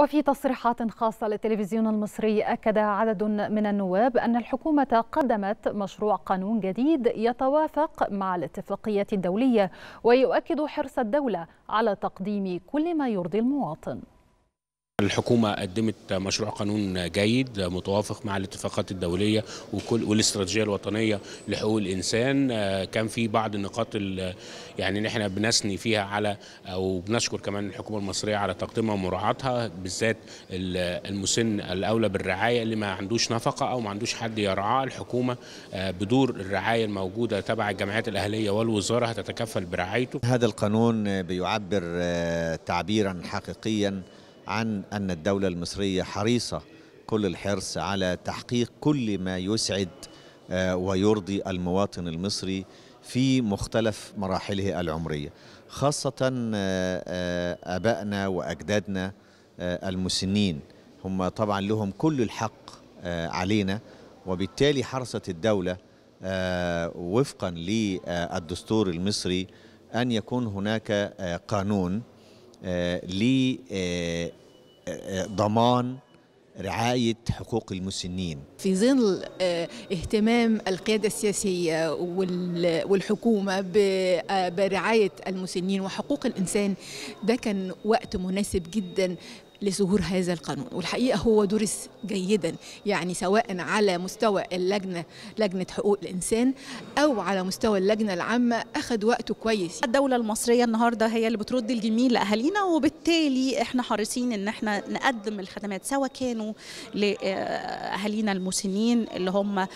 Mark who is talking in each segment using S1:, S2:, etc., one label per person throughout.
S1: وفي تصريحات خاصة للتلفزيون المصري أكد عدد من النواب أن الحكومة قدمت مشروع قانون جديد يتوافق مع الاتفاقية الدولية ويؤكد حرص الدولة على تقديم كل ما يرضي المواطن
S2: الحكومة قدمت مشروع قانون جيد متوافق مع الاتفاقات الدولية وكل والاستراتيجية الوطنية لحقوق الإنسان آه، كان في بعض النقاط يعني نحن بنثني فيها على او بنشكر كمان الحكومة المصرية على تقديمها ومراعاتها بالذات المسن الأولى بالرعاية اللي ما عندوش نفقة أو ما عندوش حد يرعاه الحكومة آه، بدور الرعاية الموجودة تبع الجمعيات الأهلية والوزارة هتتكفل
S3: برعايته هذا القانون بيعبر آه، تعبيرا حقيقيا عن أن الدولة المصرية حريصة كل الحرص على تحقيق كل ما يسعد آه، ويرضي المواطن المصري في مختلف مراحله العمرية خاصة آه، آه، أبائنا وأجدادنا المسنين هم طبعا لهم كل الحق علينا وبالتالي حرصت الدولة وفقا للدستور المصري أن يكون هناك قانون آه، لضمان آه، آه، رعاية حقوق المسنين
S4: في ظل اهتمام القيادة السياسية والحكومة برعاية المسنين وحقوق الإنسان ده كان وقت مناسب جدا لظهور هذا القانون والحقيقه هو درس جيدا يعني سواء على مستوى اللجنه لجنه حقوق الانسان او على مستوى اللجنه العامه اخذ وقته كويس
S5: الدوله المصريه النهارده هي اللي بترد الجميل لاهالينا وبالتالي احنا حريصين ان احنا نقدم الخدمات سواء كانوا لاهالينا المسنين اللي هم آه،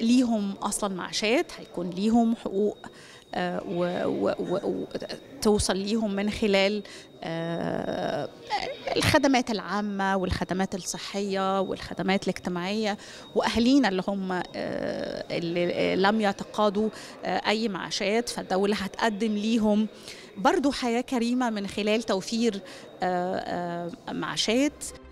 S5: ليهم اصلا معاشات هيكون ليهم حقوق آه، وتوصل ليهم من خلال آه، الخدمات العامة والخدمات الصحية والخدمات الاجتماعية وأهلينا اللي هم آه، اللي آه، لم يتقاضوا آه، أي معاشات فالدولة هتقدم ليهم برضو حياة كريمة من خلال توفير معاشات